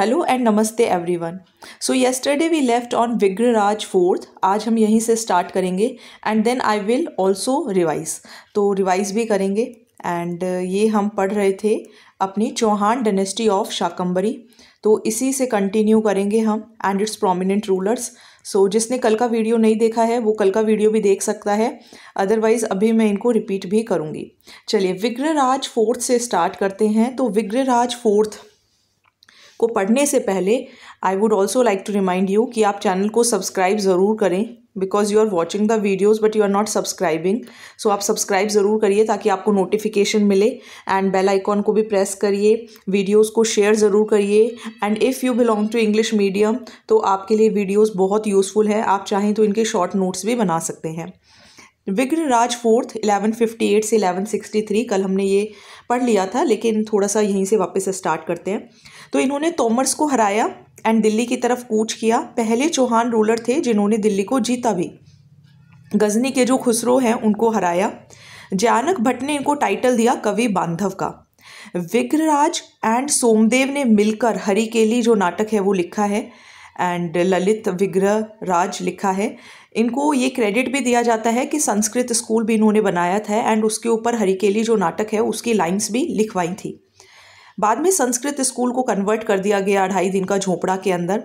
hello and namaste everyone so yesterday we left on Vigraharaj fourth आज हम यहीं से स्टार्ट करेंगे and then I will also revise तो रिवाइज भी करेंगे एंड uh, ये हम पढ़ रहे थे अपनी चौहान डेनेस्टी ऑफ शाकंबरी तो इसी से कंटिन्यू करेंगे हम and its prominent rulers so जिसने कल का वीडियो नहीं देखा है वो कल का वीडियो भी देख सकता है अदरवाइज़ अभी मैं इनको रिपीट भी करूँगी चलिए विग्रराज फोर्थ से स्टार्ट करते हैं तो विग्रराज फोर्थ को पढ़ने से पहले I would also like to remind you कि आप चैनल को सब्सक्राइब ज़रूर करें because you are watching the videos but you are not subscribing so आप सब्सक्राइब ज़रूर करिए ताकि आपको नोटिफिकेशन मिले एंड बेल आइकॉन को भी प्रेस करिए वीडियोज़ को शेयर ज़रूर करिए and if you belong to English medium तो आपके लिए वीडियोज़ बहुत यूज़फुल है आप चाहें तो इनके शॉर्ट नोट्स भी बना सकते हैं Vigraharaj fourth eleven fifty eight से एलेवन सिक्सटी थ्री कल हमने ये पढ़ लिया था लेकिन थोड़ा सा यहीं से वापस स्टार्ट करते हैं तो इन्होंने तोमर्स को हराया एंड दिल्ली की तरफ कूच किया पहले चौहान रूलर थे जिन्होंने दिल्ली को जीता भी गजनी के जो खुसरो हैं उनको हराया जयानक भट्ट ने इनको टाइटल दिया कवि बांधव का विग्रराज एंड सोमदेव ने मिलकर हरिकेली जो नाटक है वो लिखा है एंड ललित विग्रह राज लिखा है इनको ये क्रेडिट भी दिया जाता है कि संस्कृत स्कूल भी इन्होंने बनाया था एंड उसके ऊपर हरिकेली जो नाटक है उसकी लाइन्स भी लिखवाई थी बाद में संस्कृत स्कूल को कन्वर्ट कर दिया गया अढ़ाई दिन का झोपड़ा के अंदर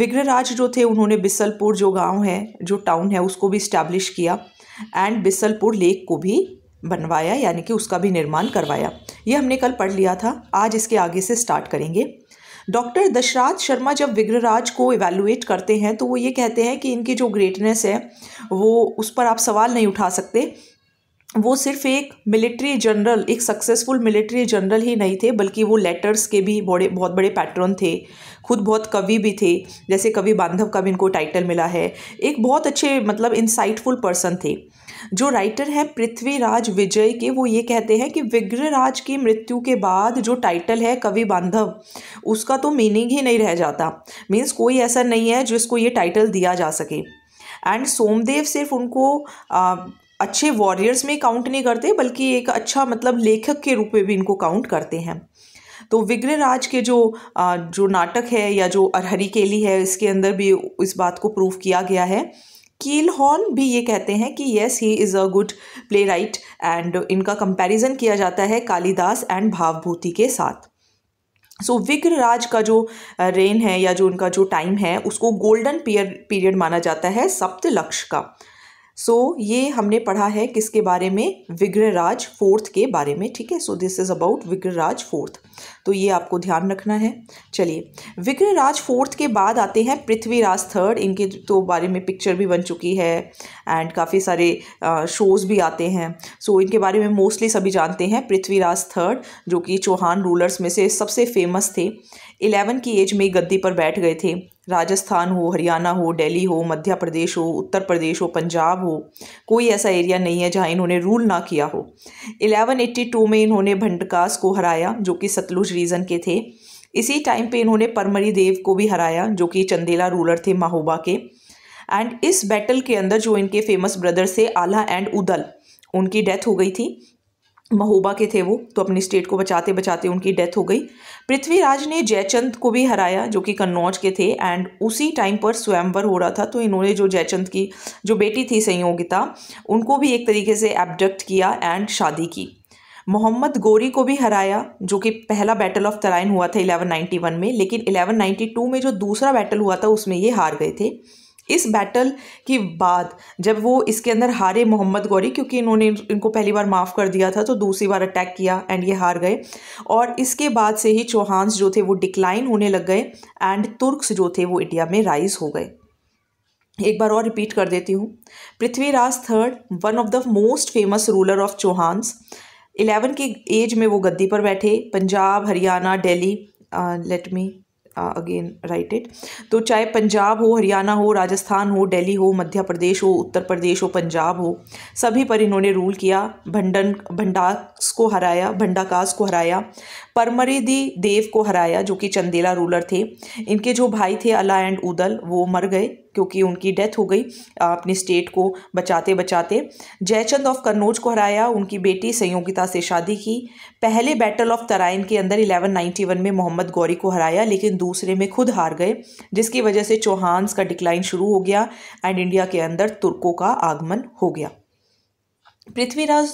विग्रहराज जो थे उन्होंने बिसलपुर जो गांव है जो टाउन है उसको भी इस्टेब्लिश किया एंड बिसलपुर लेक को भी बनवाया यानी कि उसका भी निर्माण करवाया ये हमने कल पढ़ लिया था आज इसके आगे से स्टार्ट करेंगे डॉक्टर दशराथ शर्मा जब विग्रहराज को इवेलुएट करते हैं तो वो ये कहते हैं कि इनकी जो ग्रेटनेस है वो उस पर आप सवाल नहीं उठा सकते वो सिर्फ एक मिलिट्री जनरल एक सक्सेसफुल मिलिट्री जनरल ही नहीं थे बल्कि वो लेटर्स के भी बड़े बहुत बड़े पैटर्न थे खुद बहुत कवि भी थे जैसे कवि बांधव का भी इनको टाइटल मिला है एक बहुत अच्छे मतलब इंसाइटफुल पर्सन थे जो राइटर हैं पृथ्वीराज विजय के वो ये कहते हैं कि विग्रहराज की मृत्यु के बाद जो टाइटल है कवि बांधव उसका तो मीनिंग ही नहीं रह जाता मीन्स कोई ऐसा नहीं है जिसको ये टाइटल दिया जा सके एंड सोमदेव सिर्फ उनको आ, अच्छे वॉरियर्स में काउंट नहीं करते बल्कि एक अच्छा मतलब लेखक के रूप में भी इनको काउंट करते हैं तो विग्रहराज के जो जो नाटक है या जो अरहरी केली है इसके अंदर भी इस बात को प्रूव किया गया है कील हॉर्न भी ये कहते हैं कि yes he is a good playwright and इनका कंपेरिजन किया जाता है कालिदास एंड भावभूति के साथ सो so, विक्र राज का जो रेन है या जो उनका जो टाइम है उसको गोल्डन पीरियड पीरियड माना जाता है सप्तलक्ष का सो so, ये हमने पढ़ा है किसके बारे में विग्रहराज फोर्थ के बारे में ठीक है so this is about Vigraharaj fourth तो ये आपको ध्यान रखना है चलिए विग्रहराज फोर्थ के बाद आते हैं पृथ्वीराज थर्ड इनके तो बारे में पिक्चर भी बन चुकी है एंड काफ़ी सारे शोज़ भी आते हैं सो so, इनके बारे में मोस्टली सभी जानते हैं पृथ्वीराज थर्ड जो कि चौहान रूलर्स में से सबसे फेमस थे इलेवन की एज में गद्दी पर बैठ गए थे राजस्थान हो हरियाणा हो दिल्ली हो मध्य प्रदेश हो उत्तर प्रदेश हो पंजाब हो कोई ऐसा एरिया नहीं है जहां इन्होंने रूल ना किया हो 1182 में इन्होंने भंडकास को हराया जो कि सतलुज रीजन के थे इसी टाइम पे इन्होंने परमरी देव को भी हराया जो कि चंदेला रूलर थे माहोबा के एंड इस बैटल के अंदर जो इनके फेमस ब्रदर्स थे आला एंड उदल उनकी डेथ हो गई थी महोबा के थे वो तो अपनी स्टेट को बचाते बचाते उनकी डेथ हो गई पृथ्वीराज ने जयचंद को भी हराया जो कि कन्नौज के थे एंड उसी टाइम पर स्वयंवर हो रहा था तो इन्होंने जो जयचंद की जो बेटी थी संयोगिता उनको भी एक तरीके से एबडक्ट किया एंड शादी की मोहम्मद गोरी को भी हराया जो कि पहला बैटल ऑफ तराइन हुआ था 1191 में लेकिन 1192 में जो दूसरा बैटल हुआ था उसमें ये हार गए थे इस बैटल के बाद जब वो इसके अंदर हारे मोहम्मद गौरी क्योंकि इन्होंने इनको पहली बार माफ़ कर दिया था तो दूसरी बार अटैक किया एंड ये हार गए और इसके बाद से ही चौहान्स जो थे वो डिक्लाइन होने लग गए एंड तुर्क्स जो थे वो इंडिया में राइज हो गए एक बार और रिपीट कर देती हूँ Prithviraj third one of the most famous ruler of Chauhans eleven की एज में वो गद्दी पर बैठे Punjab Haryana Delhi let me again write it तो चाहे पंजाब हो हरियाणा हो राजस्थान हो दिल्ली हो मध्य प्रदेश हो उत्तर प्रदेश हो पंजाब हो सभी पर इन्होंने रूल किया भंडन भंडास को हराया भंडाकास को हराया परमरिदी देव को हराया जो कि चंदेला रूलर थे इनके जो भाई थे अला एंड उदल वो मर गए क्योंकि उनकी डेथ हो गई अपनी स्टेट को बचाते बचाते जयचंद ऑफ कन्नौज को हराया उनकी बेटी संयोगिता से शादी की पहले बैटल ऑफ तराइन के अंदर 1191 में मोहम्मद गौरी को हराया लेकिन दूसरे में खुद हार गए जिसकी वजह से चौहान्स का डिक्लाइन शुरू हो गया एंड इंडिया के अंदर तुर्कों का आगमन हो गया पृथ्वीराज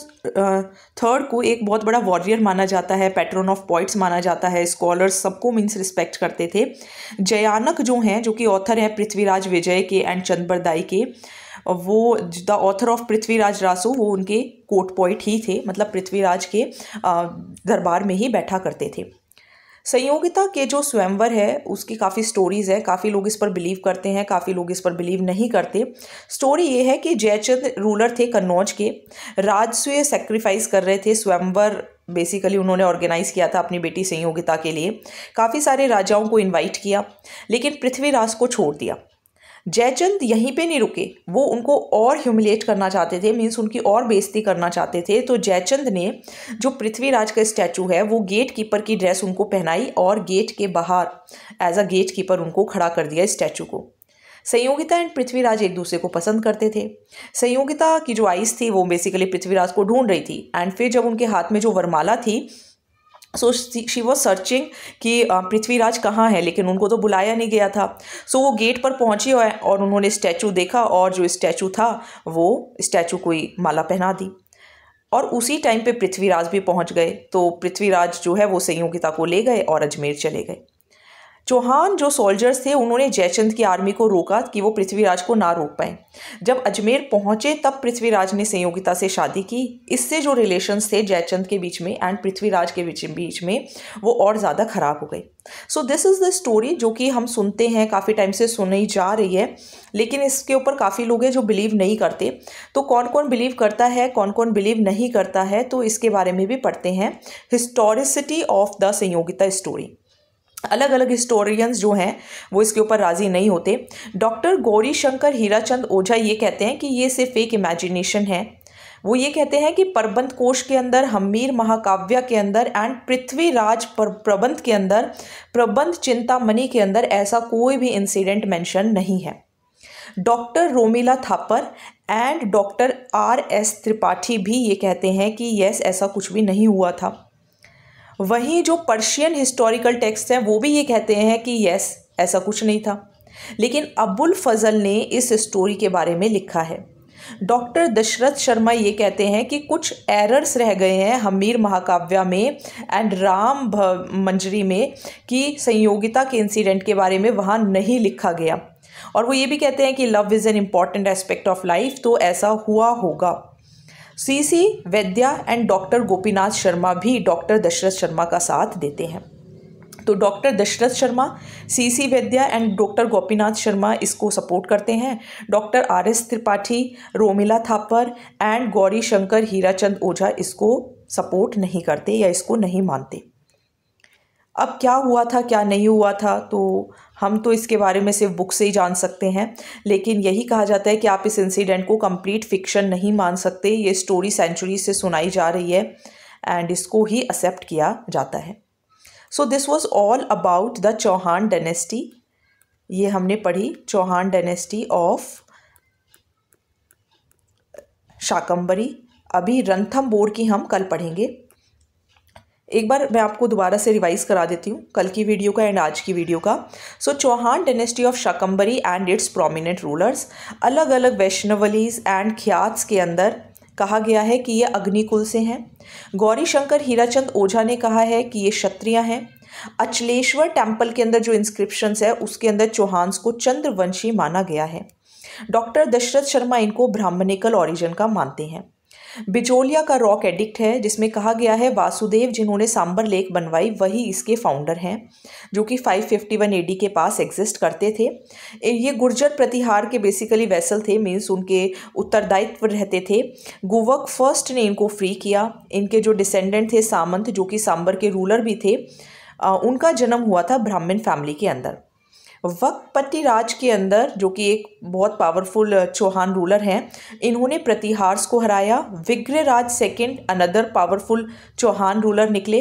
थर्ड को एक बहुत बड़ा वॉरियर माना जाता है पैटर्न ऑफ पॉइट्स माना जाता है स्कॉलर्स सबको मीन्स रिस्पेक्ट करते थे जयानक जो हैं जो कि ऑथर हैं पृथ्वीराज विजय के एंड चंदबरदाई के वो the author of Prithviraj Raso वो उनके कोर्ट पॉइंट ही थे मतलब पृथ्वीराज के दरबार में ही बैठा करते थे संयोगिता के जो स्वयंवर है उसकी काफ़ी स्टोरीज़ है काफ़ी लोग इस पर बिलीव करते हैं काफ़ी लोग इस पर बिलीव नहीं करते स्टोरी ये है कि जयचंद रूलर थे कन्नौज के राजस्व सेक्रीफाइस कर रहे थे स्वयंवर बेसिकली उन्होंने ऑर्गेनाइज़ किया था अपनी बेटी संयोगिता के लिए काफ़ी सारे राजाओं को इनवाइट किया लेकिन पृथ्वीराज को छोड़ दिया जयचंद यहीं पे नहीं रुके वो उनको और ह्यूमिलेट करना चाहते थे मीन्स उनकी और बेइज्जती करना चाहते थे तो जयचंद ने जो पृथ्वीराज का स्टैचू है वो गेट कीपर की ड्रेस उनको पहनाई और गेट के बाहर एज अ गेट कीपर उनको खड़ा कर दिया स्टैचू को संयोगिता एंड पृथ्वीराज एक दूसरे को पसंद करते थे संयोगिता की जो आइस थी वो बेसिकली पृथ्वीराज को ढूंढ रही थी एंड फिर जब उनके हाथ में जो वरमाला थी सो शी वॉज सर्चिंग कि uh, पृथ्वीराज कहाँ है लेकिन उनको तो बुलाया नहीं गया था सो so, वो गेट पर पहुँची और उन्होंने स्टैचू देखा और जो स्टैचू था वो स्टैचू कोई माला पहना दी और उसी टाइम पे पृथ्वीराज भी पहुँच गए तो पृथ्वीराज जो है वो संयोगिता को ले गए और अजमेर चले गए चौहान जो सोल्जर्स थे उन्होंने जयचंद की आर्मी को रोका कि वो पृथ्वीराज को ना रोक पाए जब अजमेर पहुंचे तब पृथ्वीराज ने संयोगिता से शादी की इससे जो रिलेशंस थे जयचंद के बीच में एंड पृथ्वीराज के बीच बीच में वो और ज़्यादा ख़राब हो गई so this is the story जो कि हम सुनते हैं काफ़ी टाइम से सुनी जा रही है लेकिन इसके ऊपर काफ़ी लोग हैं जो बिलीव नहीं करते तो कौन कौन बिलीव करता है कौन कौन बिलीव नहीं करता है तो इसके बारे में भी पढ़ते हैं historicity of the Sanyogita story अलग अलग हिस्टोरियंस जो हैं वो इसके ऊपर राज़ी नहीं होते डॉक्टर गौरी शंकर हीराचंद ओझा ये कहते हैं कि ये सिर्फ एक इमेजिनेशन है वो ये कहते हैं कि प्रबंध कोश के अंदर हमीर महाकाव्य के अंदर एंड पृथ्वीराज प्रबंध के अंदर प्रबंध चिंतामणि के अंदर ऐसा कोई भी इंसिडेंट मेंशन नहीं है doctor Romila Thapar and doctor R S Tripathi भी ये कहते हैं कि यस ऐसा कुछ भी नहीं हुआ था वहीं जो पर्शियन हिस्टोरिकल टेक्स्ट हैं वो भी ये कहते हैं कि यस ऐसा कुछ नहीं था लेकिन अबुल फजल ने इस स्टोरी के बारे में लिखा है डॉक्टर दशरथ शर्मा ये कहते हैं कि कुछ एरर्स रह गए हैं हमीर महाकाव्या में एंड राम मंजरी में कि संयोगिता के इंसिडेंट के बारे में वहाँ नहीं लिखा गया और वो ये भी कहते हैं कि love is an important aspect of life तो ऐसा हुआ होगा सी C Vaidya and doctor Gopinath Sharma भी डॉक्टर दशरथ शर्मा का साथ देते हैं तो doctor Dasharath Sharma C C Vaidya and doctor Gopinath Sharma इसको सपोर्ट करते हैं doctor R S Tripathi Romila Thapar and Gauri Shankar Hirachand Ojha इसको सपोर्ट नहीं करते या इसको नहीं मानते अब क्या हुआ था क्या नहीं हुआ था तो हम तो इसके बारे में सिर्फ बुक से ही जान सकते हैं लेकिन यही कहा जाता है कि आप इस इंसिडेंट को कंप्लीट फिक्शन नहीं मान सकते ये स्टोरी सेंचुरी से सुनाई जा रही है एंड इसको ही एक्सेप्ट किया जाता है so this was all about the Chauhan dynasty ये हमने पढ़ी चौहान डेनेस्टी ऑफ शाकंबरी अभी रंथम बोर्ड की हम कल पढ़ेंगे एक बार मैं आपको दोबारा से रिवाइज़ करा देती हूँ कल की वीडियो का एंड आज की वीडियो का so so, Chauhan dynasty of Shakambhari and its prominent rulers अलग अलग वैष्णवलीज एंड ख्यात्स के अंदर कहा गया है कि ये अग्निकुल से हैं गौरी शंकर हीराचंद ओझा ने कहा है कि ये क्षत्रिय हैं अचलेश्वर टेम्पल के अंदर जो इंस्क्रिप्शंस है उसके अंदर चौहान्स को चंद्रवंशी माना गया है डॉक्टर दशरथ शर्मा इनको ब्राह्मणिकल ओरिजिन का मानते हैं बिचौलिया का रॉक एडिक्ट है जिसमें कहा गया है वासुदेव जिन्होंने सांबर लेक बनवाई वही इसके फाउंडर हैं जो कि 551 एडी के पास एग्जिस्ट करते थे ये गुर्जर प्रतिहार के बेसिकली वैसल थे मीन्स उनके उत्तरदायित्व रहते थे गुवक फर्स्ट ने इनको फ्री किया इनके जो डिसेंडेंट थे सामंत जो कि सांबर के रूलर भी थे उनका जन्म हुआ था ब्राह्मण फैमिली के अंदर वक्पति राज के अंदर जो कि एक बहुत पावरफुल चौहान रूलर हैं इन्होंने प्रतिहार्स को हराया Vigraharaj second another powerful Chauhan ruler निकले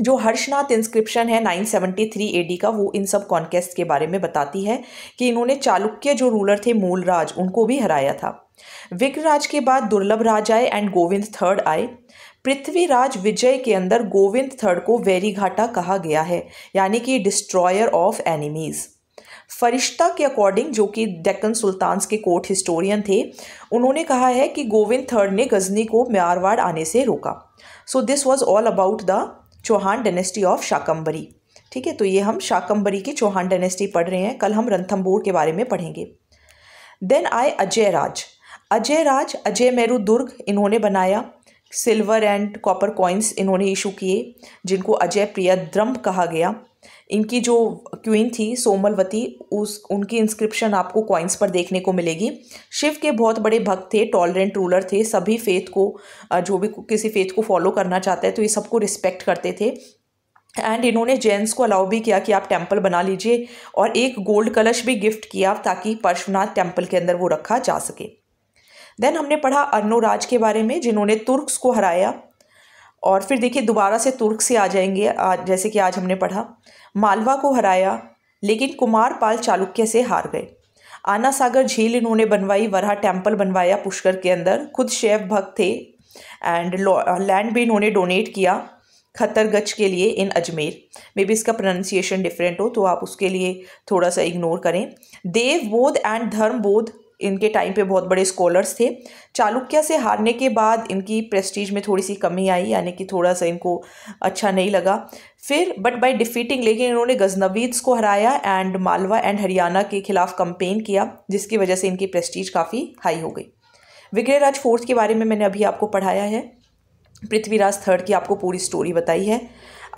जो हर्षनाथ इंस्क्रिप्शन है 973 एडी का वो इन सब कॉन्केस्ट के बारे में बताती है कि इन्होंने चालुक्य जो रूलर थे मूलराज उनको भी हराया था विक्रराज के बाद दुर्लभ राज आए एंड गोविंद थर्ड आए पृथ्वीराज विजय के अंदर गोविंद थर्ड को वेरीघाटा कहा गया है यानी कि डिस्ट्रॉयर ऑफ एनिमीज़ फरिश्ता के अकॉर्डिंग जो कि डेक्कन सुल्तान्स के कोर्ट हिस्टोरियन थे उन्होंने कहा है कि गोविंद थर्ड ने गजनी को म्यारवाड़ आने से रोका so this was all about the Chauhan dynasty of Shakambhari ठीक है तो ये हम शाकंबरी की चौहान डेनेस्टी पढ़ रहे हैं कल हम रंथम्बोर के बारे में पढ़ेंगे देन आए अजय राज अजय राज अजय मेरू दुर्ग इन्होंने बनाया सिल्वर एंड कॉपर कॉइन्स इन्होंने इशू किए जिनको अजय द्रम्भ कहा गया इनकी जो क्वीन थी सोमलवती उस उनकी इंस्क्रिप्शन आपको कॉइन्स पर देखने को मिलेगी शिव के बहुत बड़े भक्त थे टॉलरेंट रूलर थे सभी फेथ को जो भी किसी फेथ को फॉलो करना चाहता है तो ये सबको रिस्पेक्ट करते थे एंड इन्होंने जेंट्स को अलाउ भी किया कि आप टेम्पल बना लीजिए और एक गोल्ड कलश भी गिफ्ट किया ताकि पार्श्वनाथ टेम्पल के अंदर वो रखा जा सके देन हमने पढ़ा अर्नोराज के बारे में जिन्होंने तुर्क्स को हराया और फिर देखिए दोबारा से तुर्क से आ जाएंगे आज जैसे कि आज हमने पढ़ा मालवा को हराया लेकिन कुमार पाल चालुक्य से हार गए आना सागर झील इन्होंने बनवाई वरहा टेम्पल बनवाया पुष्कर के अंदर खुद शैव भक्त थे एंड लैंड भी इन्होंने डोनेट किया खतरगच के लिए इन अजमेर मे बी इसका प्रोनाउंसिएशन डिफरेंट हो तो आप उसके लिए थोड़ा सा इग्नोर करें देव बोध एंड धर्म बोध इनके टाइम पे बहुत बड़े स्कॉलर्स थे चालुक्य से हारने के बाद इनकी प्रेस्टीज में थोड़ी सी कमी आई यानी कि थोड़ा सा इनको अच्छा नहीं लगा फिर बट बाय डिफीटिंग लेकिन इन्होंने गजनवीद्स को हराया एंड मालवा एंड हरियाणा के खिलाफ कंपेन किया जिसकी वजह से इनकी प्रेस्टीज काफ़ी हाई हो गई विग्रहराज फोर्थ के बारे में मैंने अभी आपको पढ़ाया है पृथ्वीराज थर्ड की आपको पूरी स्टोरी बताई है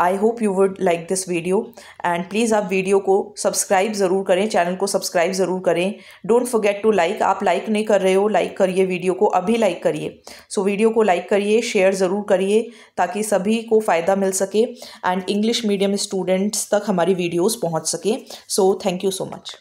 I hope you would like this video and please आप वीडियो को सब्सक्राइब ज़रूर करें चैनल को सब्सक्राइब ज़रूर करें डोंट फोगेट टू लाइक आप लाइक नहीं कर रहे हो लाइक करिए वीडियो को अभी लाइक करिए सो वीडियो को लाइक करिए शेयर ज़रूर करिए ताकि सभी को फ़ायदा मिल सके एंड इंग्लिश मीडियम स्टूडेंट्स तक हमारी वीडियोज़ पहुँच सकें so thank you so much